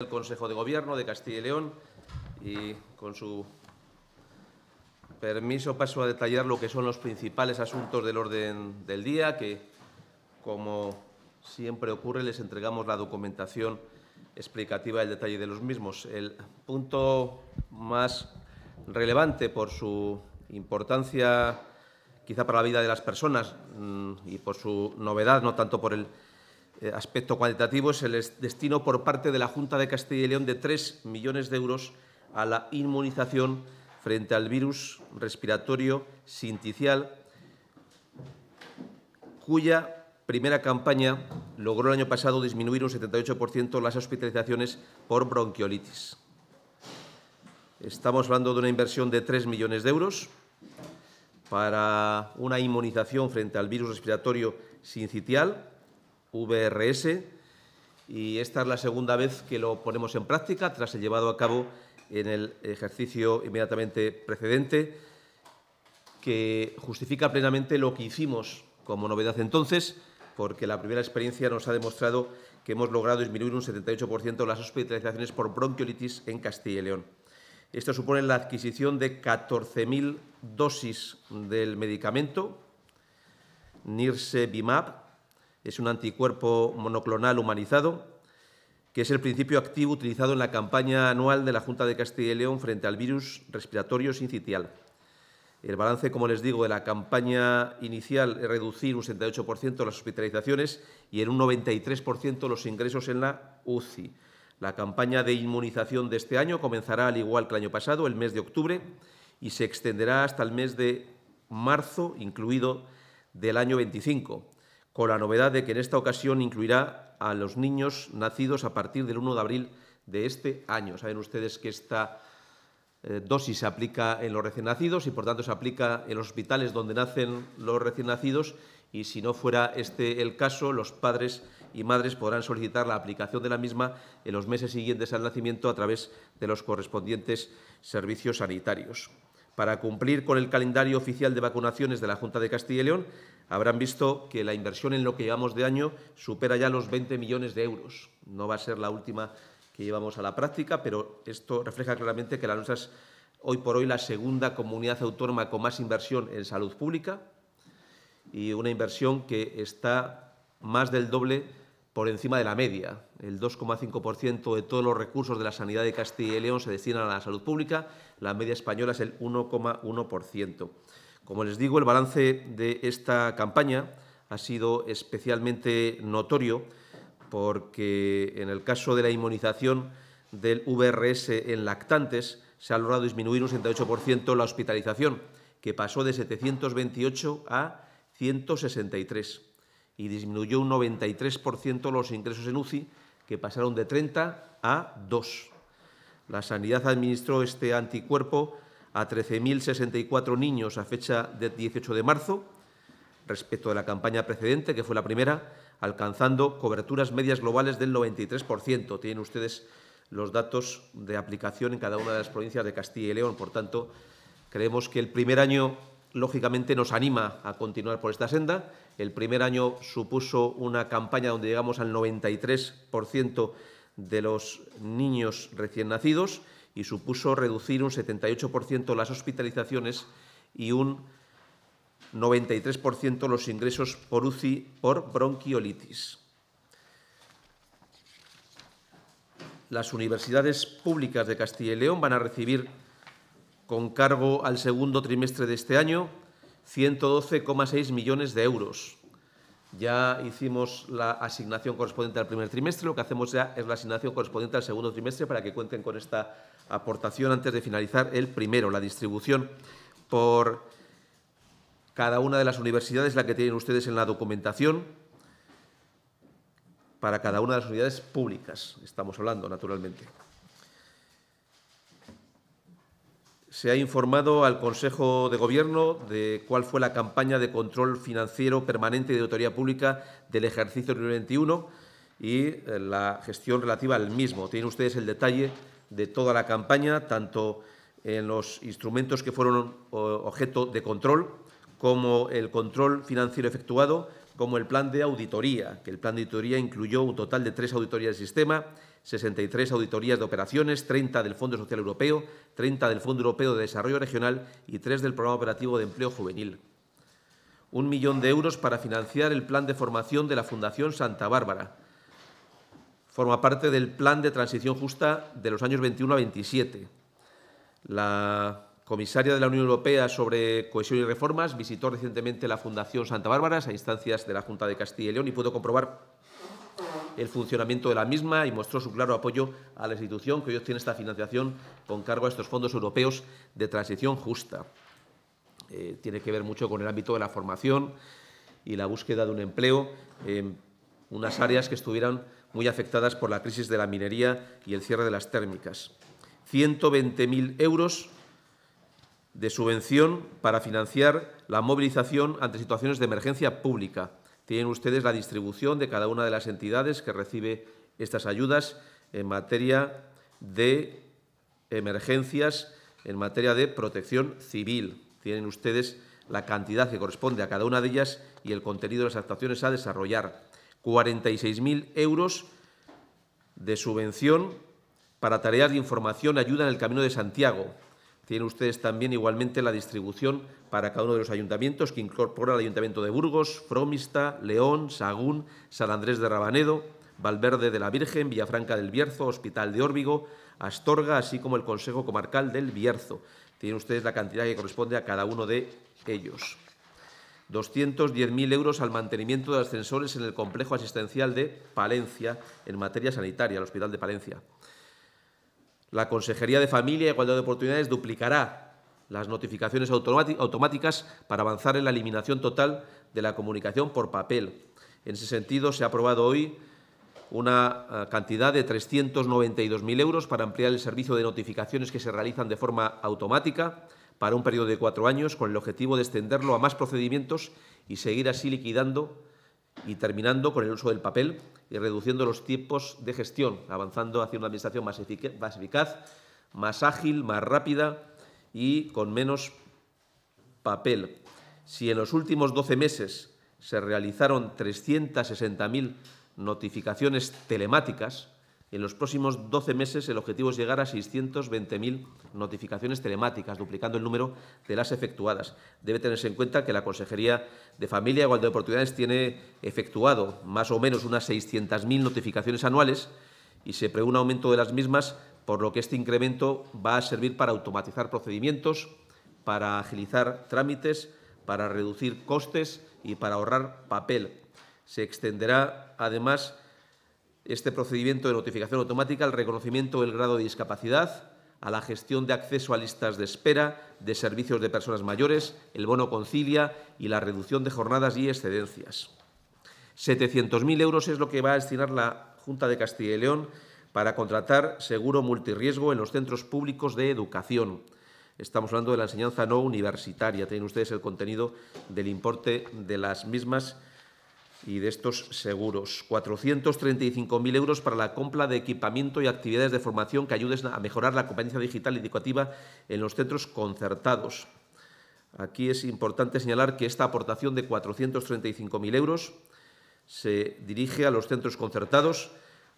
El Consejo de Gobierno de Castilla y León y con su permiso paso a detallar lo que son los principales asuntos del orden del día que, como siempre ocurre, les entregamos la documentación explicativa el detalle de los mismos. El punto más relevante por su importancia quizá para la vida de las personas mm, y por su novedad, no tanto por el eh, aspecto cualitativo es el destino por parte de la Junta de Castilla y León de 3 millones de euros a la inmunización frente al virus respiratorio sinticial, cuya primera campaña logró el año pasado disminuir un 78% las hospitalizaciones por bronquiolitis. Estamos hablando de una inversión de 3 millones de euros para una inmunización frente al virus respiratorio sincitial VRS y esta es la segunda vez que lo ponemos en práctica tras el llevado a cabo en el ejercicio inmediatamente precedente que justifica plenamente lo que hicimos como novedad entonces, porque la primera experiencia nos ha demostrado que hemos logrado disminuir un 78% las hospitalizaciones por bronquiolitis en Castilla y León. Esto supone la adquisición de 14.000 dosis del medicamento NIRSE-BIMAP. Es un anticuerpo monoclonal humanizado, que es el principio activo utilizado en la campaña anual de la Junta de Castilla y León frente al virus respiratorio sincitial. El balance, como les digo, de la campaña inicial es reducir un 68% las hospitalizaciones y en un 93% los ingresos en la UCI. La campaña de inmunización de este año comenzará al igual que el año pasado, el mes de octubre, y se extenderá hasta el mes de marzo, incluido del año 25 con la novedad de que en esta ocasión incluirá a los niños nacidos a partir del 1 de abril de este año. Saben ustedes que esta eh, dosis se aplica en los recién nacidos y por tanto se aplica en los hospitales donde nacen los recién nacidos y si no fuera este el caso, los padres y madres podrán solicitar la aplicación de la misma en los meses siguientes al nacimiento a través de los correspondientes servicios sanitarios. Para cumplir con el calendario oficial de vacunaciones de la Junta de Castilla y León, habrán visto que la inversión en lo que llevamos de año supera ya los 20 millones de euros. No va a ser la última que llevamos a la práctica, pero esto refleja claramente que la nuestra es hoy por hoy la segunda comunidad autónoma con más inversión en salud pública y una inversión que está más del doble por encima de la media. El 2,5% de todos los recursos de la sanidad de Castilla y León se destinan a la salud pública, la media española es el 1,1%. Como les digo, el balance de esta campaña ha sido especialmente notorio porque en el caso de la inmunización del VRS en lactantes se ha logrado disminuir un 68% la hospitalización, que pasó de 728 a 163 y disminuyó un 93% los ingresos en UCI, que pasaron de 30 a 2. La sanidad administró este anticuerpo a 13.064 niños a fecha del 18 de marzo, respecto de la campaña precedente, que fue la primera, alcanzando coberturas medias globales del 93%. Tienen ustedes los datos de aplicación en cada una de las provincias de Castilla y León. Por tanto, creemos que el primer año, lógicamente, nos anima a continuar por esta senda. El primer año supuso una campaña donde llegamos al 93% de los niños recién nacidos y supuso reducir un 78% las hospitalizaciones y un 93% los ingresos por UCI por bronquiolitis. Las universidades públicas de Castilla y León van a recibir con cargo al segundo trimestre de este año 112,6 millones de euros ya hicimos la asignación correspondiente al primer trimestre, lo que hacemos ya es la asignación correspondiente al segundo trimestre para que cuenten con esta aportación antes de finalizar el primero, la distribución por cada una de las universidades, la que tienen ustedes en la documentación, para cada una de las unidades públicas, estamos hablando, naturalmente. Se ha informado al Consejo de Gobierno de cuál fue la campaña de control financiero permanente de autoría pública del ejercicio 2021 y eh, la gestión relativa al mismo. Tienen ustedes el detalle de toda la campaña, tanto en los instrumentos que fueron objeto de control como el control financiero efectuado, como el plan de auditoría, que el plan de auditoría incluyó un total de tres auditorías del sistema, 63 auditorías de operaciones, 30 del Fondo Social Europeo, 30 del Fondo Europeo de Desarrollo Regional y 3 del Programa Operativo de Empleo Juvenil. Un millón de euros para financiar el plan de formación de la Fundación Santa Bárbara. Forma parte del Plan de Transición Justa de los años 21 a 27. La comisaria de la Unión Europea sobre Cohesión y Reformas, visitó recientemente la Fundación Santa Bárbara a instancias de la Junta de Castilla y León y pudo comprobar el funcionamiento de la misma y mostró su claro apoyo a la institución que hoy obtiene esta financiación con cargo a estos fondos europeos de transición justa. Eh, tiene que ver mucho con el ámbito de la formación y la búsqueda de un empleo en unas áreas que estuvieran muy afectadas por la crisis de la minería y el cierre de las térmicas. 120.000 euros de subvención para financiar la movilización ante situaciones de emergencia pública. Tienen ustedes la distribución de cada una de las entidades que recibe estas ayudas en materia de emergencias, en materia de protección civil. Tienen ustedes la cantidad que corresponde a cada una de ellas y el contenido de las actuaciones a desarrollar. 46.000 euros de subvención para tareas de información ayuda en el Camino de Santiago, tienen ustedes también igualmente la distribución para cada uno de los ayuntamientos que incorpora el Ayuntamiento de Burgos, Fromista, León, Sagún, San Andrés de Rabanedo, Valverde de la Virgen, Villafranca del Bierzo, Hospital de Órbigo, Astorga, así como el Consejo Comarcal del Bierzo. Tienen ustedes la cantidad que corresponde a cada uno de ellos. 210.000 euros al mantenimiento de ascensores en el complejo asistencial de Palencia en materia sanitaria, el Hospital de Palencia. La Consejería de Familia y e Igualdad de Oportunidades duplicará las notificaciones automáticas para avanzar en la eliminación total de la comunicación por papel. En ese sentido, se ha aprobado hoy una eh, cantidad de 392.000 euros para ampliar el servicio de notificaciones que se realizan de forma automática para un periodo de cuatro años, con el objetivo de extenderlo a más procedimientos y seguir así liquidando y terminando con el uso del papel y reduciendo los tiempos de gestión, avanzando hacia una administración más, eficaz, más ágil, más rápida y con menos papel. Si en los últimos 12 meses se realizaron 360.000 notificaciones telemáticas, en los próximos 12 meses el objetivo es llegar a 620.000 notificaciones telemáticas, duplicando el número de las efectuadas. Debe tenerse en cuenta que la Consejería de Familia, Igualdad de Oportunidades tiene efectuado más o menos unas 600.000 notificaciones anuales y se prevé un aumento de las mismas, por lo que este incremento va a servir para automatizar procedimientos, para agilizar trámites, para reducir costes y para ahorrar papel. Se extenderá, además, este procedimiento de notificación automática al reconocimiento del grado de discapacidad, a la gestión de acceso a listas de espera, de servicios de personas mayores, el bono concilia y la reducción de jornadas y excedencias. 700.000 euros es lo que va a destinar la Junta de Castilla y León para contratar seguro multirriesgo en los centros públicos de educación. Estamos hablando de la enseñanza no universitaria. Tienen ustedes el contenido del importe de las mismas y de estos seguros. 435.000 euros para la compra de equipamiento y actividades de formación que ayuden a mejorar la competencia digital y educativa en los centros concertados. Aquí es importante señalar que esta aportación de 435.000 euros se dirige a los centros concertados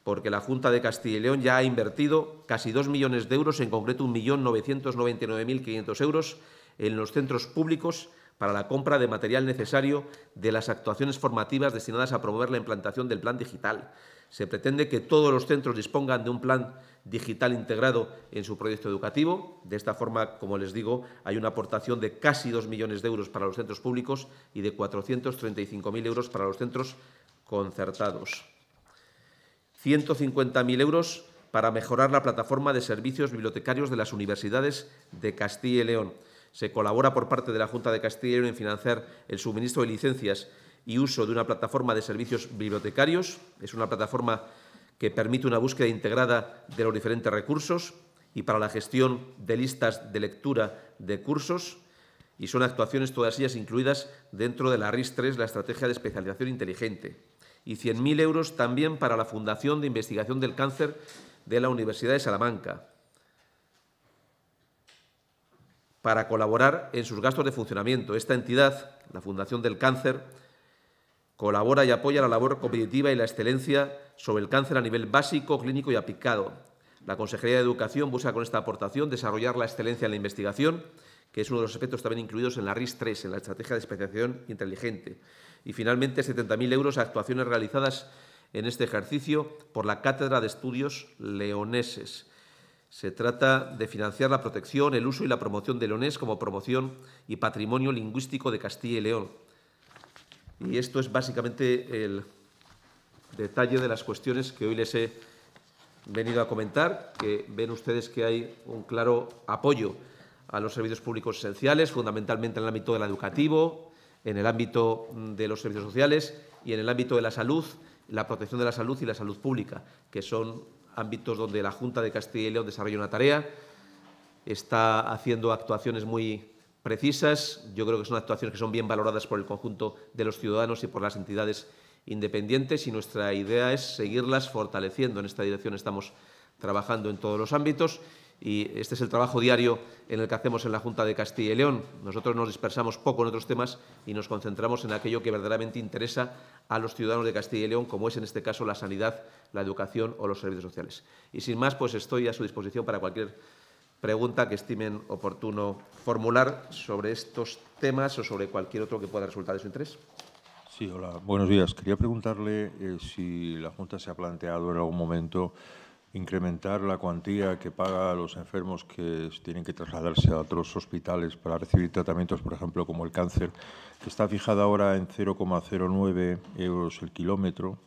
porque la Junta de Castilla y León ya ha invertido casi 2 millones de euros, en concreto 1.999.500 euros, en los centros públicos para la compra de material necesario de las actuaciones formativas destinadas a promover la implantación del plan digital. Se pretende que todos los centros dispongan de un plan digital integrado en su proyecto educativo. De esta forma, como les digo, hay una aportación de casi 2 millones de euros para los centros públicos y de 435.000 euros para los centros concertados. 150.000 euros para mejorar la plataforma de servicios bibliotecarios de las universidades de Castilla y León. Se colabora por parte de la Junta de Castilla y León en financiar el suministro de licencias y uso de una plataforma de servicios bibliotecarios. Es una plataforma que permite una búsqueda integrada de los diferentes recursos y para la gestión de listas de lectura de cursos. Y son actuaciones todas ellas incluidas dentro de la RIS-3, la Estrategia de Especialización Inteligente. Y 100.000 euros también para la Fundación de Investigación del Cáncer de la Universidad de Salamanca para colaborar en sus gastos de funcionamiento. Esta entidad, la Fundación del Cáncer, colabora y apoya la labor competitiva y la excelencia sobre el cáncer a nivel básico, clínico y aplicado. La Consejería de Educación busca con esta aportación desarrollar la excelencia en la investigación, que es uno de los aspectos también incluidos en la RIS 3, en la Estrategia de Especialización Inteligente. Y finalmente, 70.000 euros a actuaciones realizadas en este ejercicio por la Cátedra de Estudios Leoneses. Se trata de financiar la protección, el uso y la promoción de leonés como promoción y patrimonio lingüístico de Castilla y León. Y esto es básicamente el detalle de las cuestiones que hoy les he venido a comentar, que ven ustedes que hay un claro apoyo a los servicios públicos esenciales, fundamentalmente en el ámbito del educativo, en el ámbito de los servicios sociales y en el ámbito de la salud, la protección de la salud y la salud pública, que son ámbitos donde la Junta de Castilla y León desarrolla una tarea, está haciendo actuaciones muy precisas, yo creo que son actuaciones que son bien valoradas por el conjunto de los ciudadanos y por las entidades independientes y nuestra idea es seguirlas fortaleciendo. En esta dirección estamos trabajando en todos los ámbitos y este es el trabajo diario en el que hacemos en la Junta de Castilla y León. Nosotros nos dispersamos poco en otros temas y nos concentramos en aquello que verdaderamente interesa a los ciudadanos de Castilla y León, como es en este caso la sanidad, la educación o los servicios sociales. Y sin más, pues estoy a su disposición para cualquier pregunta que estimen oportuno formular sobre estos temas o sobre cualquier otro que pueda resultar de su interés. Sí, hola, buenos días. Quería preguntarle eh, si la Junta se ha planteado en algún momento incrementar la cuantía que paga a los enfermos que tienen que trasladarse a otros hospitales para recibir tratamientos, por ejemplo, como el cáncer, que está fijada ahora en 0,09 euros el kilómetro,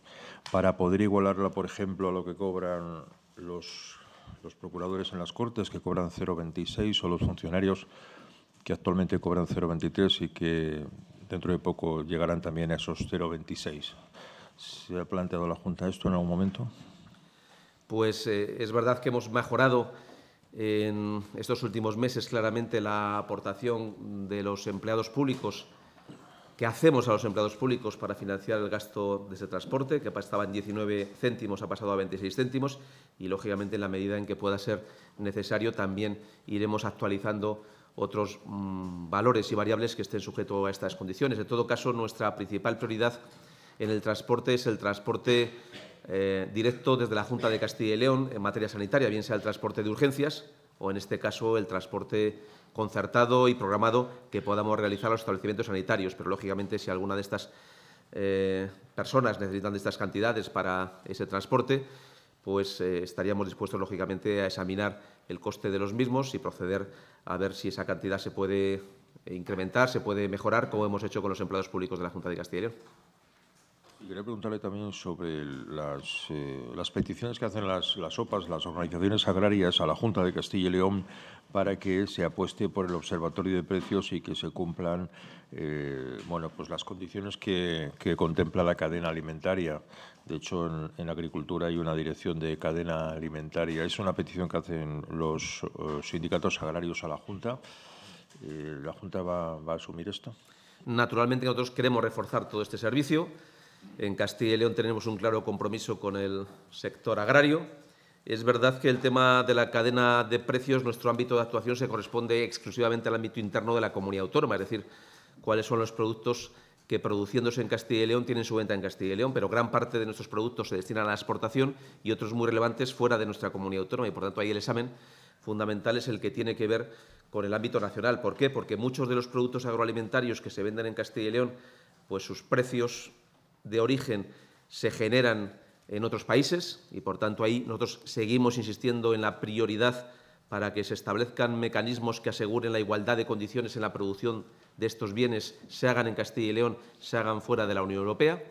para poder igualarla, por ejemplo, a lo que cobran los, los procuradores en las Cortes, que cobran 0,26, o los funcionarios que actualmente cobran 0,23 y que dentro de poco llegarán también a esos 0,26. ¿Se ha planteado la Junta esto en algún momento? pues eh, es verdad que hemos mejorado en estos últimos meses claramente la aportación de los empleados públicos que hacemos a los empleados públicos para financiar el gasto de ese transporte, que estaba en 19 céntimos, ha pasado a 26 céntimos, y lógicamente en la medida en que pueda ser necesario también iremos actualizando otros mm, valores y variables que estén sujetos a estas condiciones. En todo caso, nuestra principal prioridad en el transporte es el transporte eh, directo desde la Junta de Castilla y León en materia sanitaria, bien sea el transporte de urgencias o, en este caso, el transporte concertado y programado que podamos realizar los establecimientos sanitarios. Pero, lógicamente, si alguna de estas eh, personas necesitan de estas cantidades para ese transporte, pues eh, estaríamos dispuestos, lógicamente, a examinar el coste de los mismos y proceder a ver si esa cantidad se puede incrementar, se puede mejorar, como hemos hecho con los empleados públicos de la Junta de Castilla y León quería preguntarle también sobre eh, las, peticiones que hacen las, las OPAs, las organizaciones agrarias, a la Junta de Castilla y León para que se apueste por el observatorio de precios y que se cumplan eh, bueno, pues las condiciones que, contempla la cadena alimentaria. De hecho, en, agricultura hay una dirección de cadena alimentaria. Es una petición que hacen los eh, sindicatos agrarios a la Junta. ¿La Junta va a asumir esto? Naturalmente nosotros queremos reforzar todo este servicio. En Castilla y León tenemos un claro compromiso con el sector agrario. Es verdad que el tema de la cadena de precios, nuestro ámbito de actuación se corresponde exclusivamente al ámbito interno de la comunidad autónoma, es decir, cuáles son los productos que produciéndose en Castilla y León tienen su venta en Castilla y León, pero gran parte de nuestros productos se destinan a la exportación y otros muy relevantes fuera de nuestra comunidad autónoma. Y por tanto, ahí el examen fundamental es el que tiene que ver con el ámbito nacional. ¿Por qué? Porque muchos de los productos agroalimentarios que se venden en Castilla y León, pues sus precios de origen se generan en otros países y, por tanto, ahí nosotros seguimos insistiendo en la prioridad para que se establezcan mecanismos que aseguren la igualdad de condiciones en la producción de estos bienes, se hagan en Castilla y León, se hagan fuera de la Unión Europea.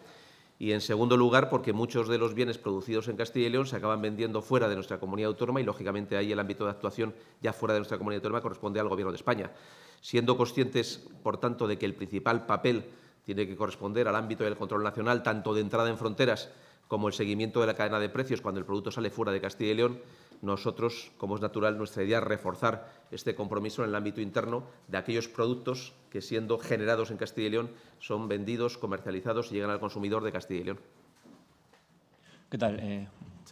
Y, en segundo lugar, porque muchos de los bienes producidos en Castilla y León se acaban vendiendo fuera de nuestra comunidad autónoma y, lógicamente, ahí el ámbito de actuación ya fuera de nuestra comunidad autónoma corresponde al Gobierno de España. Siendo conscientes, por tanto, de que el principal papel tiene que corresponder al ámbito del control nacional, tanto de entrada en fronteras como el seguimiento de la cadena de precios cuando el producto sale fuera de Castilla y León, nosotros, como es natural, nuestra idea es reforzar este compromiso en el ámbito interno de aquellos productos que, siendo generados en Castilla y León, son vendidos, comercializados y llegan al consumidor de Castilla y León. ¿Qué tal? Eh,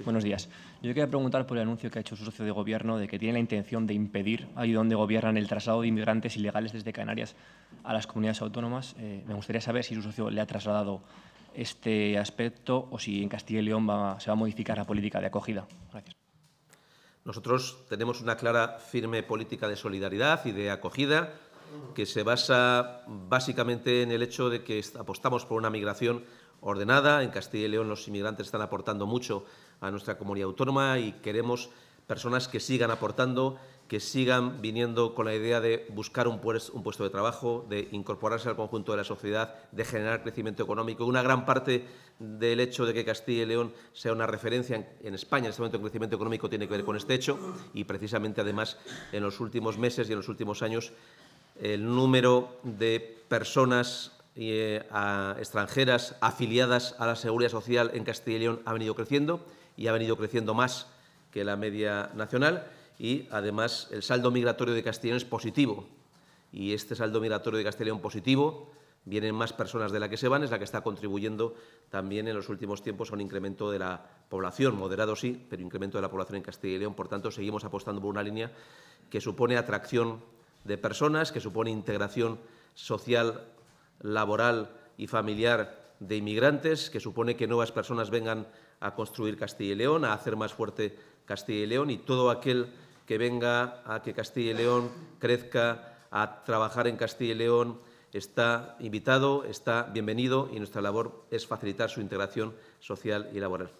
Buenos días. Yo quería preguntar por el anuncio que ha hecho su socio de gobierno de que tiene la intención de impedir, ahí donde gobiernan, el traslado de inmigrantes ilegales desde Canarias a las comunidades autónomas. Eh, me gustaría saber si su socio le ha trasladado este aspecto o si en Castilla y León se va a modificar la política de acogida. Gracias. Nosotros tenemos una clara, firme política de solidaridad y de acogida que se basa básicamente en el hecho de que apostamos por una migración ordenada. En Castilla y León los inmigrantes están aportando mucho a nuestra comunidad autónoma y queremos personas que sigan aportando, que sigan viniendo con la idea de buscar pues, un, puesto de trabajo, de incorporarse al conjunto de la sociedad, de generar crecimiento económico. Una gran parte del hecho de que Castilla y León sea una referencia en, España en este momento en crecimiento económico tiene que ver con este hecho y precisamente además en los últimos meses y en los últimos años el número de personas eh, extranjeras afiliadas a la seguridad social en Castilla y León ha venido creciendo y ha venido creciendo más que la media nacional y además el saldo migratorio de Castellón es positivo y este saldo migratorio de Castellón positivo vienen más personas de la que se van, es la que está contribuyendo también en los últimos tiempos a un incremento de la población, moderado sí, pero incremento de la población en Castilla y León. Por tanto, seguimos apostando por una línea que supone atracción de personas, que supone integración social, laboral y familiar de inmigrantes, que supone que nuevas personas vengan a construir Castilla y León, a hacer más fuerte Castilla y León y todo aquel que venga a que Castilla y León crezca, a trabajar en Castilla y León, está invitado, está bienvenido y nuestra labor es facilitar su integración social y laboral.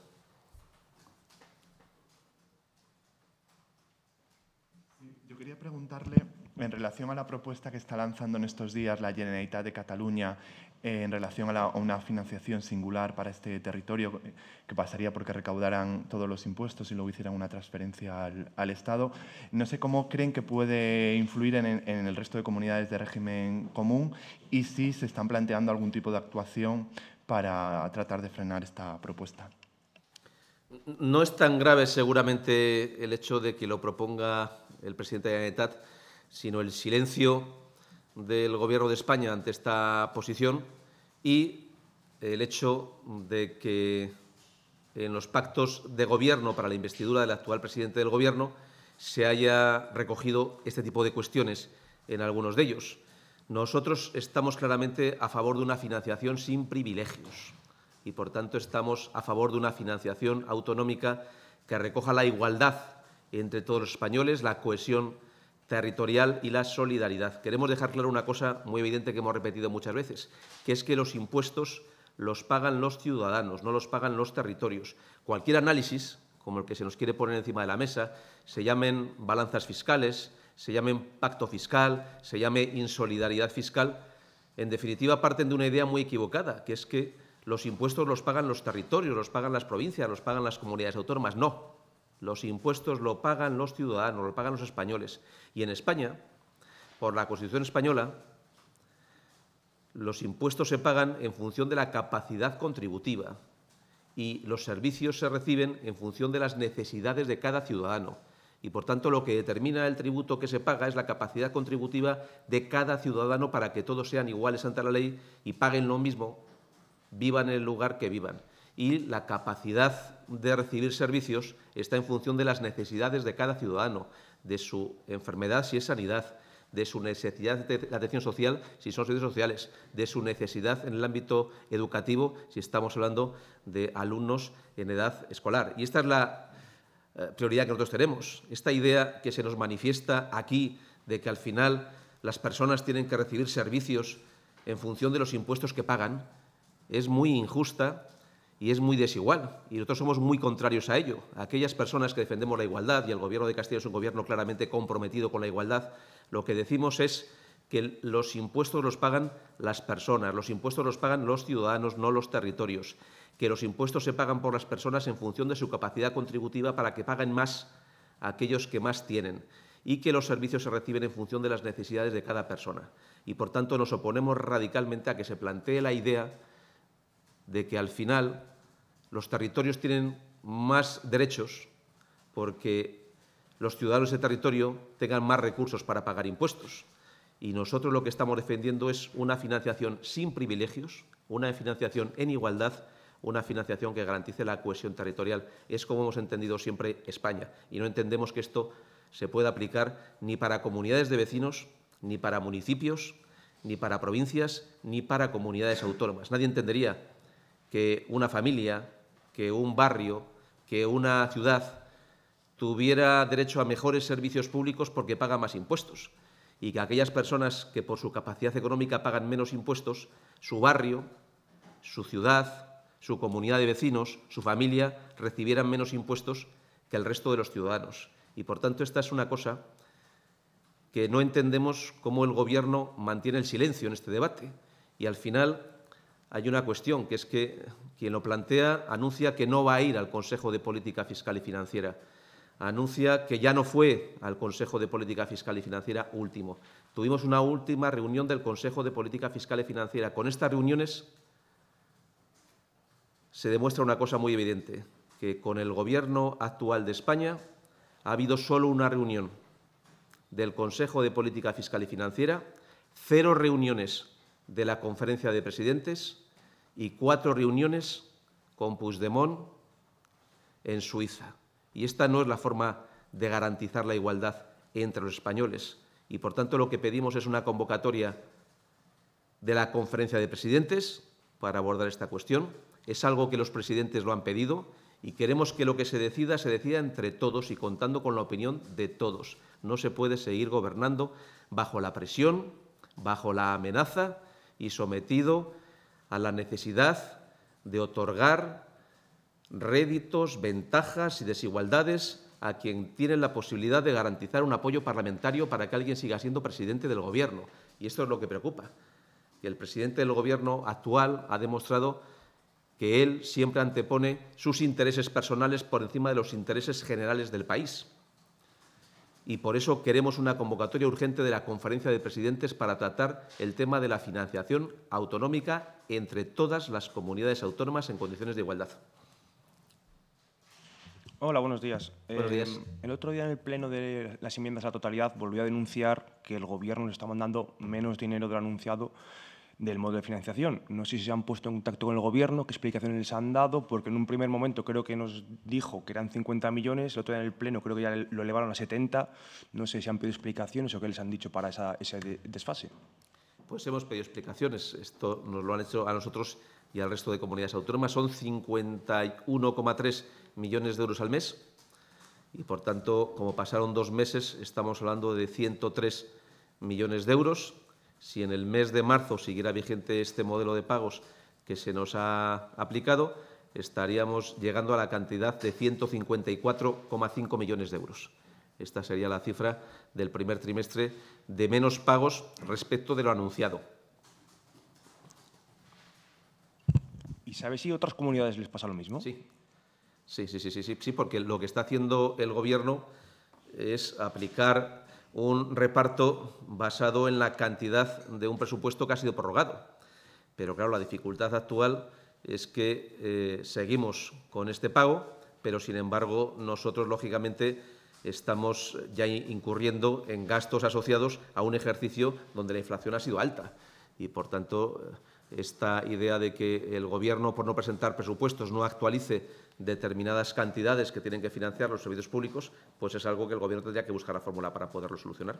Yo quería preguntarle en relación a la propuesta que está lanzando en estos días la Generalitat de Cataluña eh, en relación a, una financiación singular para este territorio, que pasaría porque recaudaran todos los impuestos y luego hicieran una transferencia al, Estado. No sé cómo creen que puede influir en, el resto de comunidades de régimen común y si se están planteando algún tipo de actuación para tratar de frenar esta propuesta. No es tan grave seguramente el hecho de que lo proponga el presidente de la sino el silencio del Gobierno de España ante esta posición y el hecho de que en los pactos de Gobierno para la investidura del actual presidente del Gobierno se haya recogido este tipo de cuestiones en algunos de ellos. Nosotros estamos claramente a favor de una financiación sin privilegios y, por tanto, estamos a favor de una financiación autonómica que recoja la igualdad entre todos los españoles, la cohesión territorial y la solidaridad. Queremos dejar claro una cosa muy evidente que hemos repetido muchas veces, que es que los impuestos los pagan los ciudadanos, no los pagan los territorios. Cualquier análisis, como el que se nos quiere poner encima de la mesa, se llamen balanzas fiscales, se llamen pacto fiscal, se llame insolidaridad fiscal, en definitiva parten de una idea muy equivocada, que es que los impuestos los pagan los territorios, los pagan las provincias, los pagan las comunidades autónomas. No, los impuestos lo pagan los ciudadanos, lo pagan los españoles. Y en España, por la Constitución española, los impuestos se pagan en función de la capacidad contributiva y los servicios se reciben en función de las necesidades de cada ciudadano. Y, por tanto, lo que determina el tributo que se paga es la capacidad contributiva de cada ciudadano para que todos sean iguales ante la ley y paguen lo mismo, vivan en el lugar que vivan y la capacidad de recibir servicios está en función de las necesidades de cada ciudadano, de su enfermedad si es sanidad, de su necesidad de atención social si son servicios sociales, de su necesidad en el ámbito educativo si estamos hablando de alumnos en edad escolar. Y esta es la eh, prioridad que nosotros tenemos. Esta idea que se nos manifiesta aquí de que al final las personas tienen que recibir servicios en función de los impuestos que pagan es muy injusta y es muy desigual. Y nosotros somos muy contrarios a ello. Aquellas personas que defendemos la igualdad, y el Gobierno de Castilla es un gobierno claramente comprometido con la igualdad, lo que decimos es que los impuestos los pagan las personas, los impuestos los pagan los ciudadanos, no los territorios, que los impuestos se pagan por las personas en función de su capacidad contributiva para que paguen más aquellos que más tienen y que los servicios se reciben en función de las necesidades de cada persona. Y por tanto nos oponemos radicalmente a que se plantee la idea de que al final los territorios tienen más derechos porque los ciudadanos de territorio tengan más recursos para pagar impuestos. Y nosotros lo que estamos defendiendo es una financiación sin privilegios, una financiación en igualdad, una financiación que garantice la cohesión territorial. Es como hemos entendido siempre España. Y no entendemos que esto se pueda aplicar ni para comunidades de vecinos, ni para municipios, ni para provincias, ni para comunidades autónomas. Nadie entendería que una familia, que un barrio, que una ciudad tuviera derecho a mejores servicios públicos porque paga más impuestos y que aquellas personas que por su capacidad económica pagan menos impuestos, su barrio, su ciudad, su comunidad de vecinos, su familia, recibieran menos impuestos que el resto de los ciudadanos. Y por tanto esta es una cosa que no entendemos cómo el Gobierno mantiene el silencio en este debate. Y al final hay una cuestión, que es que quien lo plantea anuncia que no va a ir al Consejo de Política Fiscal y Financiera. Anuncia que ya no fue al Consejo de Política Fiscal y Financiera último. Tuvimos una última reunión del Consejo de Política Fiscal y Financiera. Con estas reuniones se demuestra una cosa muy evidente, que con el Gobierno actual de España ha habido solo una reunión del Consejo de Política Fiscal y Financiera, cero reuniones de la Conferencia de Presidentes, y cuatro reuniones con Puigdemont en Suiza. Y esta no es la forma de garantizar la igualdad entre los españoles. Y por tanto lo que pedimos es una convocatoria de la conferencia de presidentes para abordar esta cuestión. Es algo que los presidentes lo han pedido y queremos que lo que se decida se decida entre todos y contando con la opinión de todos. No se puede seguir gobernando bajo la presión, bajo la amenaza y sometido a la necesidad de otorgar réditos, ventajas y desigualdades a quien tiene la posibilidad de garantizar un apoyo parlamentario para que alguien siga siendo presidente del Gobierno. Y esto es lo que preocupa, Y el presidente del Gobierno actual ha demostrado que él siempre antepone sus intereses personales por encima de los intereses generales del país y por eso queremos una convocatoria urgente de la Conferencia de Presidentes para tratar el tema de la financiación autonómica entre todas las comunidades autónomas en condiciones de igualdad. Hola, buenos días. Eh, el otro día en el Pleno de las enmiendas a la totalidad volví a denunciar que el Gobierno le está mandando menos dinero del anunciado del modo de financiación. No sé si se han puesto en contacto con el Gobierno, qué explicaciones les han dado, porque en un primer momento creo que nos dijo que eran 50 millones, el otro en el Pleno creo que ya lo elevaron a 70. No sé si han pedido explicaciones o qué les han dicho para ese desfase. Pues hemos pedido explicaciones. Esto nos lo han hecho a nosotros y al resto de comunidades autónomas. Son 51,3 millones de euros al mes. Y, por tanto, como pasaron dos meses, estamos hablando de 103 millones de euros si en el mes de marzo siguiera vigente este modelo de pagos que se nos ha aplicado, estaríamos llegando a la cantidad de 154,5 millones de euros. Esta sería la cifra del primer trimestre de menos pagos respecto de lo anunciado. ¿Y sabe si a otras comunidades les pasa lo mismo? Sí. Sí, sí, sí, sí, sí, porque lo que está haciendo el Gobierno es aplicar un reparto basado en la cantidad de un presupuesto que ha sido prorrogado. Pero claro, la dificultad actual es que eh, seguimos con este pago, pero sin embargo nosotros, lógicamente, estamos ya incurriendo en gastos asociados a un ejercicio donde la inflación ha sido alta y, por tanto, esta idea de que el Gobierno, por no presentar presupuestos, no actualice determinadas cantidades que tienen que financiar los servicios públicos, pues es algo que el Gobierno tendría que buscar la fórmula para poderlo solucionar.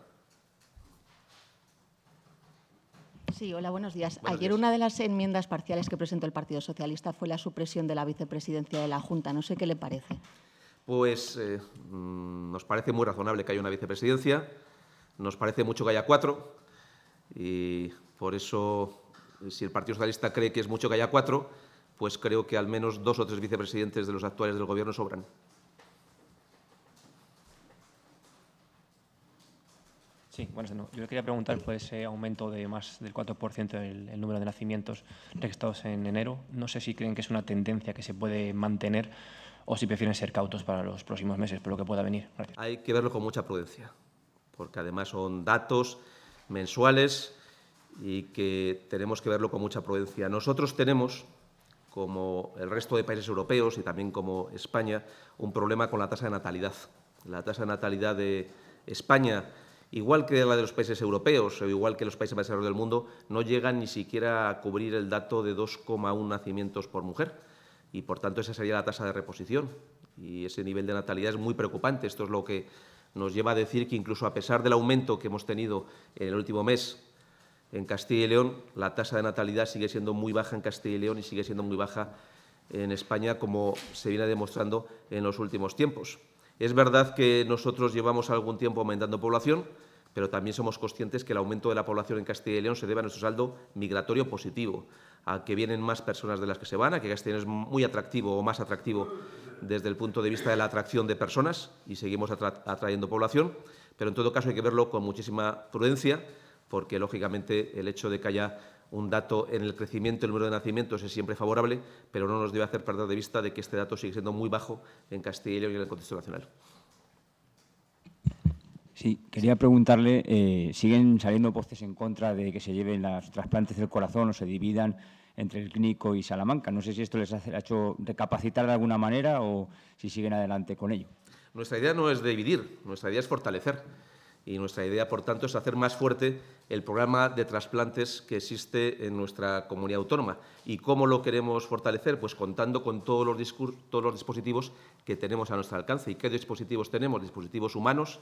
Sí, hola, buenos días. Ayer una de las enmiendas parciales que presentó el Partido Socialista fue la supresión de la vicepresidencia de la Junta. No sé qué le parece. Pues eh, mm, nos parece muy razonable que haya una vicepresidencia, nos parece mucho que haya cuatro y por eso si el Partido Socialista cree que es mucho que haya cuatro, pues creo que al menos dos o tres vicepresidentes de los actuales del Gobierno sobran. Sí, bueno, yo quería preguntar por pues, ese eh, aumento de más del 4% del el número de nacimientos registrados en enero. No sé si creen que es una tendencia que se puede mantener o si prefieren ser cautos para los próximos meses, por lo que pueda venir. Hay que verlo con mucha prudencia, porque además son datos mensuales y que tenemos que verlo con mucha prudencia. Nosotros tenemos, como el resto de países europeos y también como España, un problema con la tasa de natalidad. La tasa de natalidad de España, igual que la de los países europeos o igual que los países más desarrollados del mundo, no llega ni siquiera a cubrir el dato de 2,1 nacimientos por mujer. Y por tanto, esa sería la tasa de reposición. Y ese nivel de natalidad es muy preocupante. Esto es lo que nos lleva a decir que incluso a pesar del aumento que hemos tenido en el último mes en Castilla y León la tasa de natalidad sigue siendo muy baja en Castilla y León y sigue siendo muy baja en España, como se viene demostrando en los últimos tiempos. Es verdad que nosotros llevamos algún tiempo aumentando población, pero también somos conscientes que el aumento de la población en Castilla y León se debe a nuestro saldo migratorio positivo, a que vienen más personas de las que se van, a que Castilla es muy atractivo o más atractivo desde el punto de vista de la atracción de personas y seguimos atrayendo población, pero en todo caso hay que verlo con muchísima prudencia porque lógicamente el hecho de que haya un dato en el crecimiento el número de nacimientos es siempre favorable, pero no nos debe hacer perder de vista de que este dato sigue siendo muy bajo en Castilla y en el contexto nacional. Sí, quería preguntarle, eh, ¿siguen saliendo postes en contra de que se lleven las trasplantes del corazón o se dividan entre el Clínico y Salamanca? No sé si esto les ha hecho recapacitar de alguna manera o si siguen adelante con ello. Nuestra idea no es dividir, nuestra idea es fortalecer y nuestra idea, por tanto, es hacer más fuerte el programa de trasplantes que existe en nuestra comunidad autónoma. ¿Y cómo lo queremos fortalecer? Pues contando con todos los, dispositivos que tenemos a nuestro alcance. ¿Y qué dispositivos tenemos? Dispositivos humanos,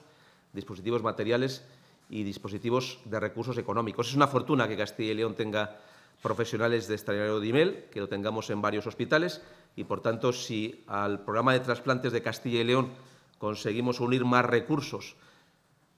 dispositivos materiales y dispositivos de recursos económicos. Es una fortuna que Castilla y León tenga profesionales de este de Imel, que lo tengamos en varios hospitales y, por tanto, si al programa de trasplantes de Castilla y León conseguimos unir más recursos,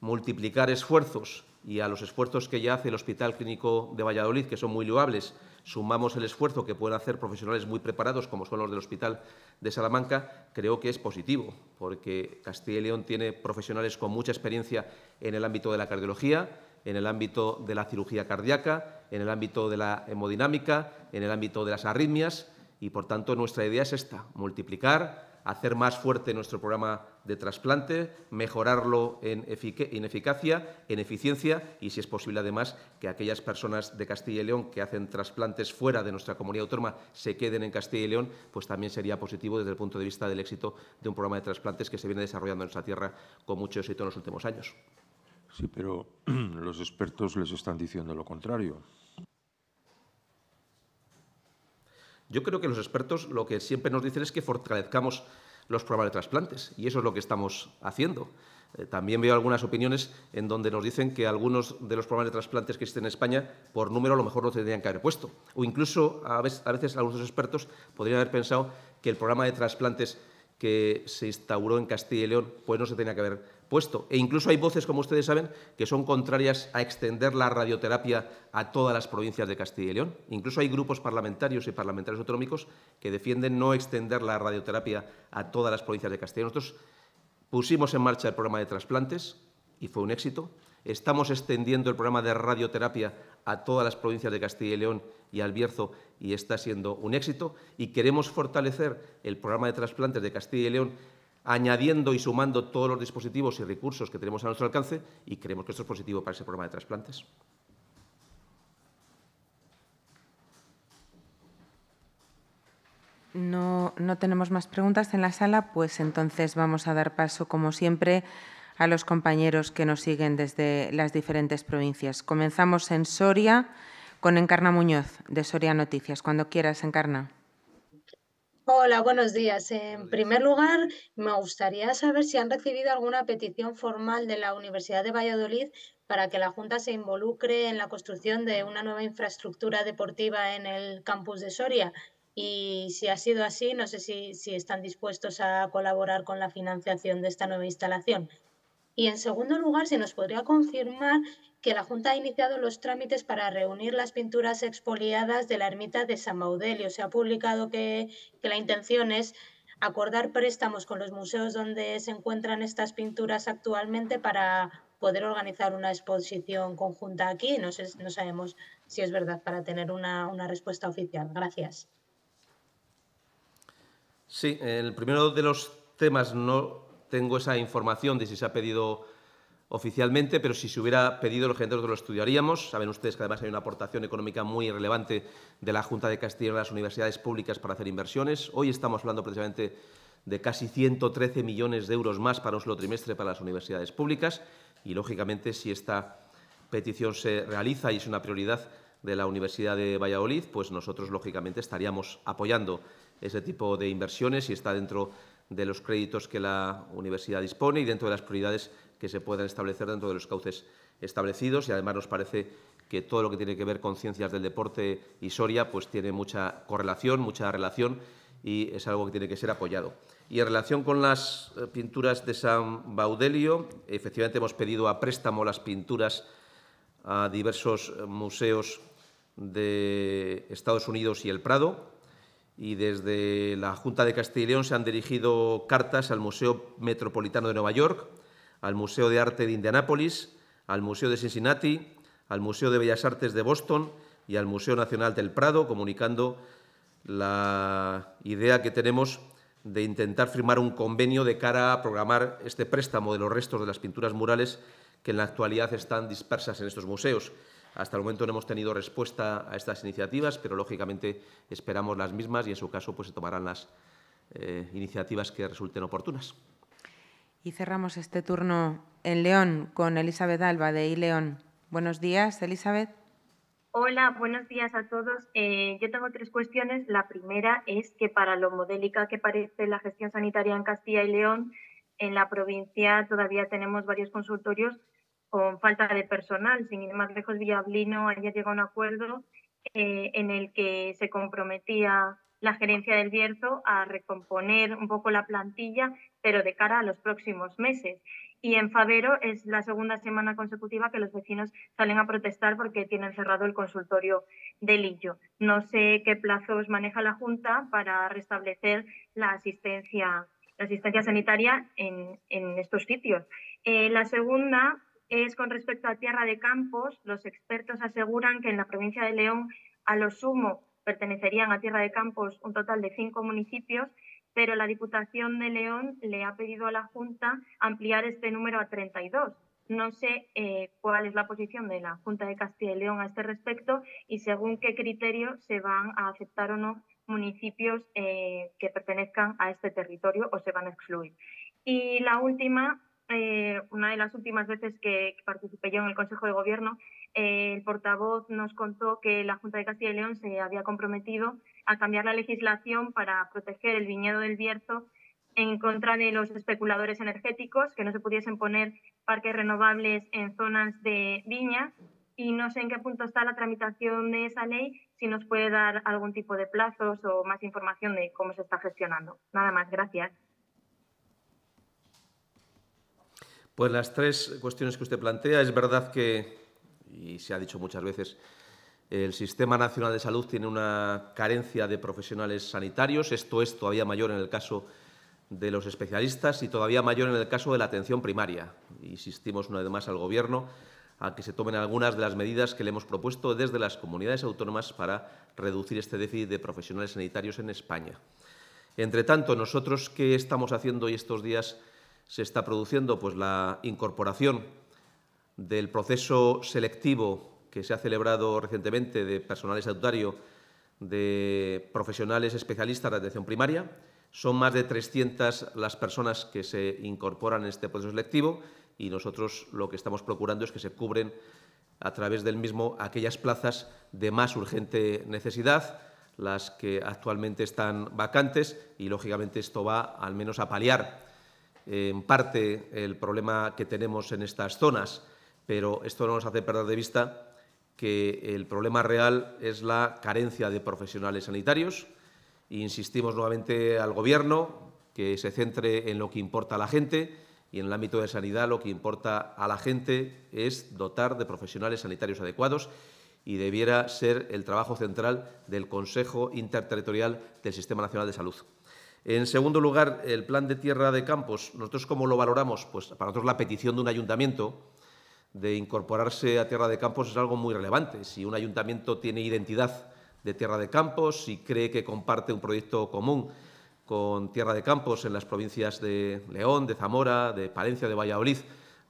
multiplicar esfuerzos y a los esfuerzos que ya hace el Hospital Clínico de Valladolid, que son muy loables, sumamos el esfuerzo que pueden hacer profesionales muy preparados, como son los del Hospital de Salamanca, creo que es positivo, porque Castilla y León tiene profesionales con mucha experiencia en el ámbito de la cardiología, en el ámbito de la cirugía cardíaca, en el ámbito de la hemodinámica, en el ámbito de las arritmias, y por tanto nuestra idea es esta, multiplicar hacer más fuerte nuestro programa de trasplante, mejorarlo en, eficacia, en eficiencia y, si es posible, además, que aquellas personas de Castilla y León que hacen trasplantes fuera de nuestra comunidad autónoma se queden en Castilla y León, pues también sería positivo desde el punto de vista del éxito de un programa de trasplantes que se viene desarrollando en nuestra tierra con mucho éxito en los últimos años. Sí, pero los expertos les están diciendo lo contrario. Yo creo que los expertos lo que siempre nos dicen es que fortalezcamos los programas de trasplantes y eso es lo que estamos haciendo. Eh, también veo algunas opiniones en donde nos dicen que algunos de los programas de trasplantes que existen en España, por número, a lo mejor no tendrían que haber puesto. O incluso a veces, algunos expertos podrían haber pensado que el programa de trasplantes que se instauró en Castilla y León pues no se tenía que haber puesto. E incluso hay voces, como ustedes saben, que son contrarias a extender la radioterapia a todas las provincias de Castilla y León. Incluso hay grupos parlamentarios y parlamentarios autonómicos que defienden no extender la radioterapia a todas las provincias de Castilla. y León. Nosotros pusimos en marcha el programa de trasplantes y fue un éxito. Estamos extendiendo el programa de radioterapia a todas las provincias de Castilla y León y al Bierzo y está siendo un éxito. Y queremos fortalecer el programa de trasplantes de Castilla y León añadiendo y sumando todos los dispositivos y recursos que tenemos a nuestro alcance y creemos que esto es positivo para ese programa de trasplantes. No, tenemos más preguntas en la sala, pues entonces vamos a dar paso, como siempre, a los compañeros que nos siguen desde las diferentes provincias. Comenzamos en Soria con Encarna Muñoz, de Soria Noticias. Cuando quieras, Encarna. Hola, buenos días. En primer lugar, me gustaría saber si han recibido alguna petición formal de la Universidad de Valladolid para que la Junta se involucre en la construcción de una nueva infraestructura deportiva en el campus de Soria. Y si ha sido así, no sé si, están dispuestos a colaborar con la financiación de esta nueva instalación. Y en segundo lugar, si nos podría confirmar que la Junta ha iniciado los trámites para reunir las pinturas expoliadas de la ermita de San Maudelio. Se ha publicado que, la intención es acordar préstamos con los museos donde se encuentran estas pinturas actualmente para poder organizar una exposición conjunta aquí. No, no sabemos si es verdad para tener una, una respuesta oficial. Gracias. Sí, el primero de los temas no tengo esa información de si se ha pedido oficialmente, pero si se hubiera pedido, los que lo estudiaríamos. Saben ustedes que además hay una aportación económica muy relevante de la Junta de Castilla de las universidades públicas para hacer inversiones. Hoy estamos hablando precisamente de casi 113 millones de euros más para un solo trimestre para las universidades públicas y, lógicamente, si esta petición se realiza y es una prioridad de la Universidad de Valladolid, pues nosotros, lógicamente, estaríamos apoyando ese tipo de inversiones y está dentro de los créditos que la universidad dispone y dentro de las prioridades que se puedan establecer dentro de los cauces establecidos y además nos parece que todo lo que tiene que ver con ciencias del deporte y Soria pues tiene mucha correlación, mucha relación y es algo que tiene que ser apoyado. Y en relación con las eh, pinturas de San Baudelio, efectivamente hemos pedido a préstamo las pinturas a diversos eh, museos de Estados Unidos y el Prado. Y desde la Junta de Castilla y León se han dirigido cartas al Museo Metropolitano de Nueva York, al Museo de Arte de Indianápolis, al Museo de Cincinnati, al Museo de Bellas Artes de Boston y al Museo Nacional del Prado, comunicando la idea que tenemos de intentar firmar un convenio de cara a programar este préstamo de los restos de las pinturas murales que en la actualidad están dispersas en estos museos. Hasta el momento no hemos tenido respuesta a estas iniciativas, pero lógicamente esperamos las mismas y en su caso pues, se tomarán las eh, iniciativas que resulten oportunas. Y cerramos este turno en León con Elizabeth Alba de iLeón. Buenos días, Elizabeth. Hola, buenos días a todos. Eh, yo tengo tres cuestiones. La primera es que para lo modélica que parece la gestión sanitaria en Castilla y León, en la provincia todavía tenemos varios consultorios con falta de personal. Sin ir más lejos, Villablino ya llegó a un acuerdo eh, en el que se comprometía la gerencia del Bierzo a recomponer un poco la plantilla pero de cara a los próximos meses. Y en Favero es la segunda semana consecutiva que los vecinos salen a protestar porque tienen cerrado el consultorio de Lillo. No sé qué plazos maneja la Junta para restablecer la asistencia, sanitaria en, estos sitios. Eh, la segunda es con respecto a tierra de campos. Los expertos aseguran que en la provincia de León, a lo sumo, pertenecerían a tierra de campos un total de cinco municipios pero la Diputación de León le ha pedido a la Junta ampliar este número a 32. No sé eh, cuál es la posición de la Junta de Castilla y León a este respecto y según qué criterio se van a aceptar o no municipios eh, que pertenezcan a este territorio o se van a excluir. Y la última, eh, una de las últimas veces que participé yo en el Consejo de Gobierno, el portavoz nos contó que la Junta de Castilla y León se había comprometido a cambiar la legislación para proteger el viñedo del Bierzo en contra de los especuladores energéticos, que no se pudiesen poner parques renovables en zonas de viña. Y no sé en qué punto está la tramitación de esa ley, si nos puede dar algún tipo de plazos o más información de cómo se está gestionando. Nada más, gracias. Pues las tres cuestiones que usted plantea, es verdad que, y se ha dicho muchas veces, el Sistema Nacional de Salud tiene una carencia de profesionales sanitarios. Esto es todavía mayor en el caso de los especialistas y todavía mayor en el caso de la atención primaria. Insistimos una vez más al Gobierno a que se tomen algunas de las medidas que le hemos propuesto desde las comunidades autónomas para reducir este déficit de profesionales sanitarios en España. Entre tanto, nosotros qué estamos haciendo y estos días se está produciendo pues la incorporación del proceso selectivo que se ha celebrado recientemente de personal estatutario de profesionales especialistas de atención primaria. Son más de 300 las personas que se incorporan en este proceso selectivo y nosotros lo que estamos procurando es que se cubren a través del mismo aquellas plazas de más urgente necesidad, las que actualmente están vacantes y, lógicamente, esto va al menos a paliar en parte el problema que tenemos en estas zonas, pero esto no nos hace perder de vista que el problema real es la carencia de profesionales sanitarios. Insistimos nuevamente al Gobierno que se centre en lo que importa a la gente y en el ámbito de sanidad lo que importa a la gente es dotar de profesionales sanitarios adecuados y debiera ser el trabajo central del Consejo Interterritorial del Sistema Nacional de Salud. En segundo lugar, el plan de tierra de campos, ¿nosotros cómo lo valoramos? Pues para nosotros la petición de un ayuntamiento de incorporarse a tierra de campos es algo muy relevante. Si un ayuntamiento tiene identidad de tierra de campos, si cree que comparte un proyecto común con tierra de campos en las provincias de León, de Zamora, de Palencia, de Valladolid,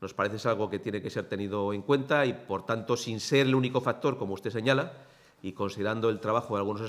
nos parece es algo que tiene que ser tenido en cuenta y, por tanto, sin ser el único factor, como usted señala, y considerando el trabajo de algunos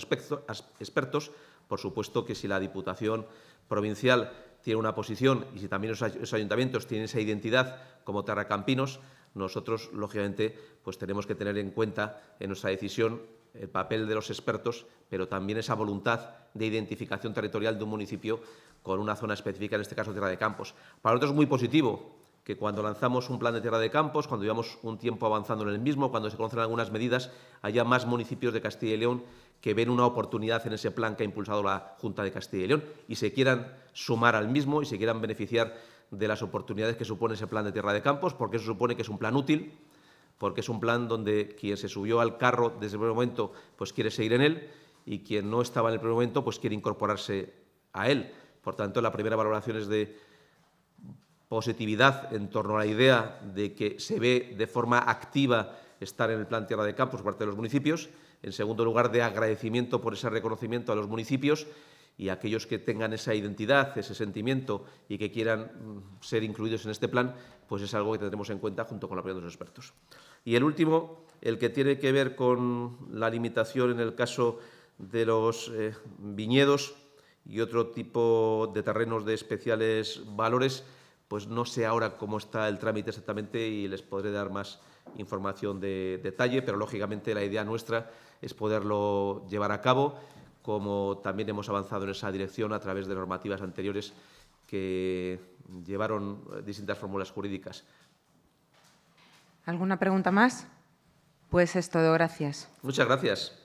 expertos, por supuesto que si la Diputación provincial tiene una posición y si también esos ayuntamientos tienen esa identidad como terracampinos, nosotros, lógicamente, pues tenemos que tener en cuenta en nuestra decisión el papel de los expertos, pero también esa voluntad de identificación territorial de un municipio con una zona específica, en este caso Tierra de Campos. Para nosotros es muy positivo que cuando lanzamos un plan de Tierra de Campos, cuando llevamos un tiempo avanzando en el mismo, cuando se conocen algunas medidas, haya más municipios de Castilla y León que ven una oportunidad en ese plan que ha impulsado la Junta de Castilla y León y se quieran sumar al mismo y se quieran beneficiar de las oportunidades que supone ese plan de tierra de campos, porque eso supone que es un plan útil, porque es un plan donde quien se subió al carro desde el primer momento pues quiere seguir en él y quien no estaba en el primer momento pues quiere incorporarse a él. Por tanto, la primera valoración es de positividad en torno a la idea de que se ve de forma activa estar en el plan tierra de campos por parte de los municipios. En segundo lugar, de agradecimiento por ese reconocimiento a los municipios y aquellos que tengan esa identidad, ese sentimiento y que quieran mm, ser incluidos en este plan, pues es algo que tendremos en cuenta junto con la opinión de los expertos. Y el último, el que tiene que ver con la limitación en el caso de los eh, viñedos y otro tipo de terrenos de especiales valores, pues no sé ahora cómo está el trámite exactamente y les podré dar más información de detalle, pero lógicamente la idea nuestra es poderlo llevar a cabo como también hemos avanzado en esa dirección a través de normativas anteriores que llevaron eh, distintas fórmulas jurídicas. ¿Alguna pregunta más? Pues es todo, gracias. Muchas gracias.